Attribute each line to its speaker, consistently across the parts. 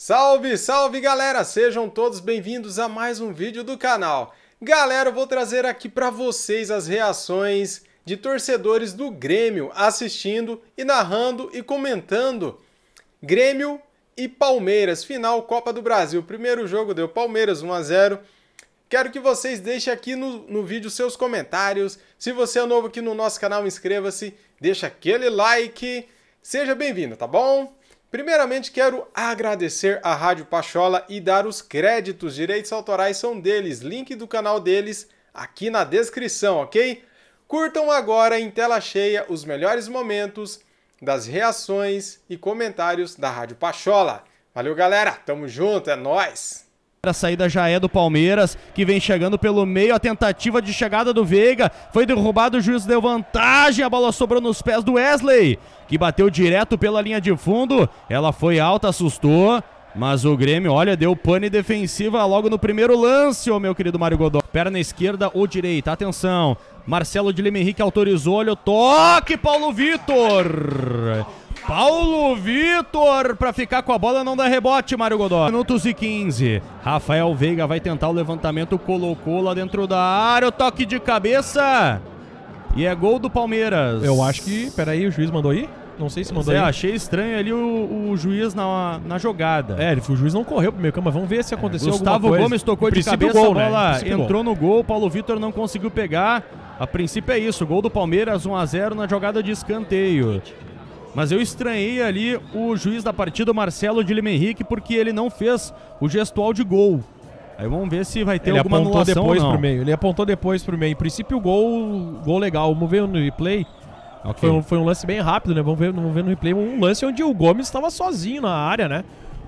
Speaker 1: Salve, salve galera! Sejam todos bem-vindos a mais um vídeo do canal. Galera, eu vou trazer aqui para vocês as reações de torcedores do Grêmio assistindo e narrando e comentando Grêmio e Palmeiras, final Copa do Brasil. Primeiro jogo deu Palmeiras 1 a 0. Quero que vocês deixem aqui no, no vídeo seus comentários. Se você é novo aqui no nosso canal, inscreva-se, deixa aquele like. Seja bem-vindo, tá bom? Primeiramente, quero agradecer à Rádio Pachola e dar os créditos. Direitos autorais são deles. Link do canal deles aqui na descrição, ok? Curtam agora em tela cheia os melhores momentos das reações e comentários da Rádio Pachola. Valeu, galera. Tamo junto, é nós.
Speaker 2: A saída já é do Palmeiras, que vem chegando pelo meio, a tentativa de chegada do Veiga, foi derrubado, o juiz deu vantagem, a bola sobrou nos pés do Wesley, que bateu direto pela linha de fundo, ela foi alta, assustou, mas o Grêmio, olha, deu pane defensiva logo no primeiro lance, ô meu querido Mário Godó. Perna esquerda ou direita, atenção, Marcelo de Lima Henrique autorizou, olha o toque, Paulo Vitor! Paulo Vitor para ficar com a bola, não dá rebote, Mário Godó. Minutos e 15. Rafael Veiga vai tentar o levantamento, colocou lá dentro da área, o toque de cabeça. E é gol do Palmeiras. Eu acho
Speaker 3: que, peraí, o juiz mandou aí? Não sei se mandou é, aí. achei estranho ali o, o, juiz na, na jogada. É, ele, o juiz não correu pro meio campo, mas vamos ver se aconteceu é, Gustavo Gomes tocou de cabeça, gol, né? a bola né? entrou
Speaker 2: gol. no gol, Paulo Vitor não conseguiu pegar. A princípio é isso, gol do Palmeiras, 1 a 0 na jogada de escanteio. Mas eu estranhei ali o juiz da partida, o Marcelo de Lima Henrique, porque ele não fez o gestual de gol. Aí vamos ver se vai ter ele alguma apontou anulação depois não. Pro
Speaker 3: meio. Ele apontou depois pro meio. Em princípio, gol, gol legal. Vamos ver no replay. Okay. Foi, um, foi, um, lance bem rápido, né? Vamos ver, vamos ver no replay. Um lance onde o Gomes estava sozinho na área, né?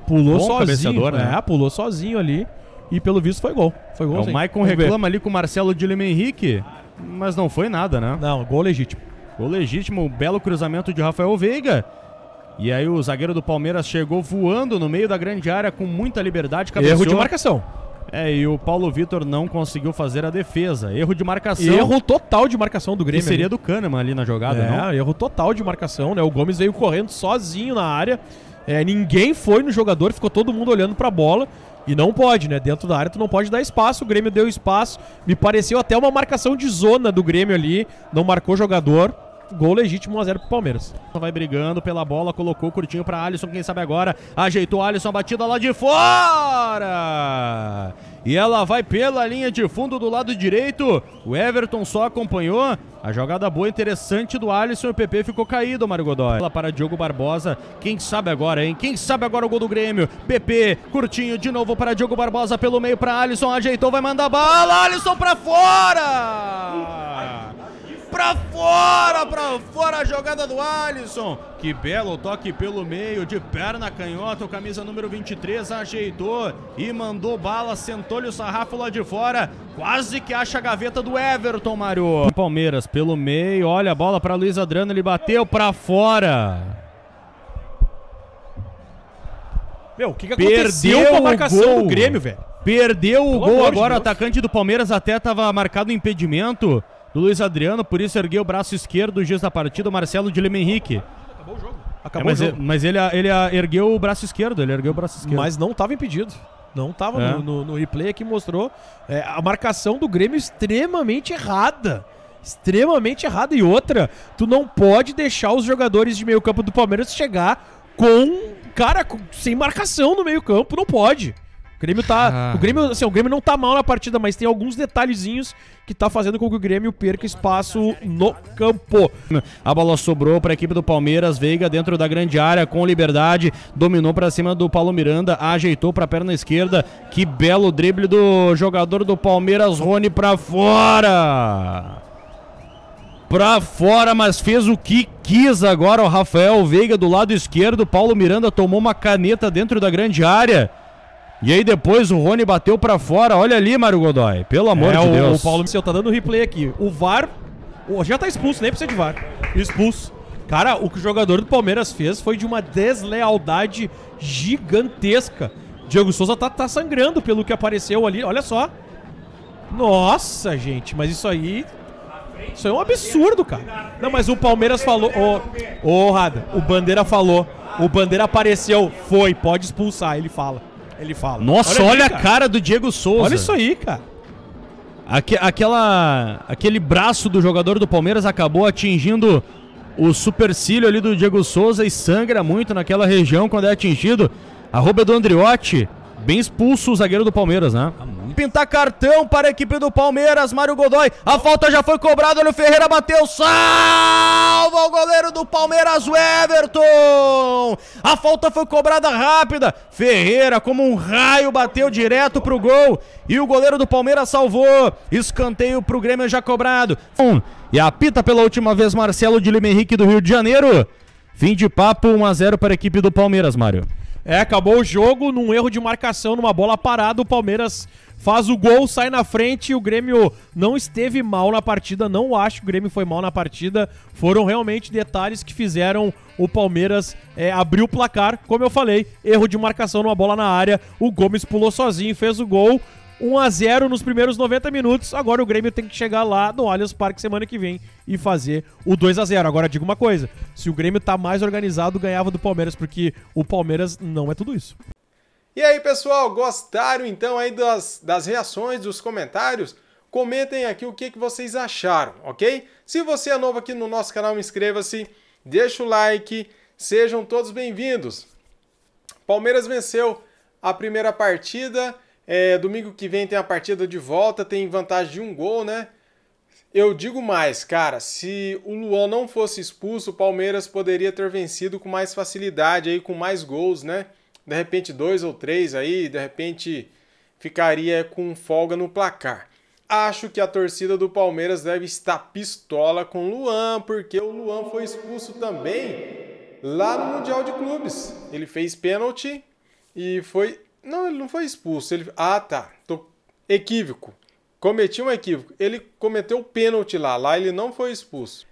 Speaker 3: Pulou Bom sozinho. Né? É, pulou sozinho ali. E pelo visto foi gol. Foi gol. É, o Maicon reclama
Speaker 2: ver. ali com o Marcelo de Lima
Speaker 3: Henrique, mas não foi nada, né? Não, gol legítimo.
Speaker 2: O legítimo, belo cruzamento de Rafael Veiga. E aí o zagueiro do Palmeiras chegou voando no meio da grande área com muita liberdade. Cabeceou. Erro de marcação. É, e o Paulo Vitor não
Speaker 3: conseguiu fazer a defesa. Erro de marcação. Erro total de marcação do Grêmio. Que seria ali. do Kahneman ali na jogada, é, não? erro total de marcação, né? O Gomes veio correndo sozinho na área. É, ninguém foi no jogador, ficou todo mundo olhando pra bola. E não pode, né? Dentro da área tu não pode dar espaço. O Grêmio deu espaço. Me pareceu até uma marcação de zona do Grêmio ali. Não marcou jogador. Gol legítimo 1x0 pro Palmeiras. Vai brigando pela bola, colocou curtinho para Alisson, quem sabe agora.
Speaker 2: Ajeitou Alisson, batida lá de fora! E ela vai pela linha de fundo do lado direito. O Everton só acompanhou. A jogada boa, interessante do Alisson. O PP ficou caído, Mário Godoy. Ela para Diogo Barbosa. Quem sabe agora, hein? Quem sabe agora o gol do Grêmio? PP, curtinho de novo para Diogo Barbosa pelo meio para Alisson. Ajeitou, vai mandar bala. Alisson para fora! pra fora, pra fora a jogada do Alisson. Que belo toque pelo meio, de perna canhota, o camisa número 23 ajeitou e mandou bala, sentou-lhe o sarrafo lá de fora. Quase que acha a gaveta do Everton, Mário. Palmeiras pelo meio, olha a bola para Luiz Adriano, ele bateu pra fora.
Speaker 3: Meu, o que, que aconteceu Perdeu com a marcação do Grêmio, velho? Perdeu
Speaker 2: o Pelo gol agora, o atacante do Palmeiras até estava marcado um impedimento do Luiz Adriano, por isso ergueu o braço esquerdo o juiz da partida, o Marcelo de Lima Henrique. Acabou o jogo. É, Acabou é, mas, o jogo. Ele, mas ele, ele ergueu o braço
Speaker 3: esquerdo, ele ergueu o braço esquerdo. Mas não estava impedido. Não estava é. no, no, no, replay que mostrou é, a marcação do Grêmio extremamente errada. Extremamente errada. E outra, tu não pode deixar os jogadores de meio campo do Palmeiras chegar com. Cara, com, sem marcação no meio campo, não pode. O Grêmio tá. Ah. O Grêmio, assim, o Grêmio não tá mal na partida, mas tem alguns detalhezinhos que tá fazendo com que o Grêmio perca espaço no campo.
Speaker 2: A bola sobrou para a equipe do Palmeiras, Veiga dentro da grande área com liberdade, dominou para cima do Paulo Miranda, ajeitou para a perna esquerda. Que belo drible do jogador do Palmeiras, Rony para fora. Pra fora, mas fez o que quis agora o Rafael Veiga do lado esquerdo. Paulo Miranda tomou uma caneta dentro da grande área. E aí depois o Rony bateu para fora. Olha ali, Mário Godoy. Pelo amor é, de o, Deus. O Paulo
Speaker 3: Michel tá dando replay aqui. O VAR já tá expulso, nem precisa de VAR. Expulso. Cara, o que o jogador do Palmeiras fez foi de uma deslealdade gigantesca. Diego Souza tá, tá sangrando pelo que apareceu ali. Olha só. Nossa, gente, mas isso aí. Isso aí é um absurdo, cara. Não, mas o Palmeiras falou. Ô, oh, oh, Rada, o Bandeira falou. O Bandeira apareceu. Foi, pode expulsar, ele fala. Ele fala. Nossa, olha, olha a cara do Diego Souza. Olha isso aí, cara.
Speaker 2: Aque, aquela, aquele braço do jogador do Palmeiras acabou atingindo o supercílio ali do Diego Souza e sangra muito naquela região quando é atingido. Arroba do Andriotti. Bem expulso o zagueiro do Palmeiras, né? pintar cartão para a equipe do Palmeiras, Mário Godoy. A falta já foi cobrada, olha o Ferreira bateu, salva o goleiro do Palmeiras, o Everton. A falta foi cobrada rápida, Ferreira como um raio bateu direto pro gol e o goleiro do Palmeiras salvou. Escanteio pro Grêmio já cobrado. Um. E apita pela última vez Marcelo
Speaker 3: de Lima Henrique do Rio de Janeiro. Fim de papo, 1 a 0 para a equipe do Palmeiras, Mário. É, acabou o jogo num erro de marcação, numa bola parada, o Palmeiras faz o gol, sai na frente. O Grêmio não esteve mal na partida, não acho que o Grêmio foi mal na partida. Foram realmente detalhes que fizeram o Palmeiras é, abrir o placar. Como eu falei, erro de marcação numa bola na área. O Gomes pulou sozinho, fez o gol. 1 a 0 nos primeiros 90 minutos. Agora o Grêmio tem que chegar lá no Allianz Parque semana que vem e fazer o 2 a 0. Agora digo uma coisa, se o Grêmio tá mais organizado, ganhava do Palmeiras, porque o Palmeiras não é
Speaker 1: tudo isso. E aí, pessoal, gostaram então aí das, das reações, dos comentários? Comentem aqui o que, que vocês acharam, ok? Se você é novo aqui no nosso canal, inscreva-se, deixa o like, sejam todos bem-vindos. Palmeiras venceu a primeira partida é, domingo que vem tem a partida de volta, tem vantagem de um gol, né? Eu digo mais, cara, se o Luan não fosse expulso, o Palmeiras poderia ter vencido com mais facilidade aí, com mais gols, né? De repente dois ou três aí, de repente ficaria com folga no placar. Acho que a torcida do Palmeiras deve estar pistola com o Luan, porque o Luan foi expulso também lá no Mundial de Clubes. Ele fez pênalti e foi não, ele não foi expulso. Ele... Ah, tá. Tô... Equívoco. Cometi um equívoco. Ele cometeu o pênalti lá. Lá ele não foi expulso.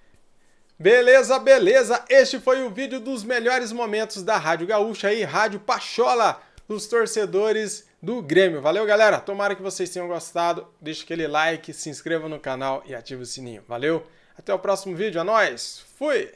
Speaker 1: Beleza, beleza. Este foi o vídeo dos melhores momentos da Rádio Gaúcha e Rádio Pachola, dos torcedores do Grêmio. Valeu, galera. Tomara que vocês tenham gostado. Deixa aquele like, se inscreva no canal e ative o sininho. Valeu. Até o próximo vídeo. A é nós. Fui.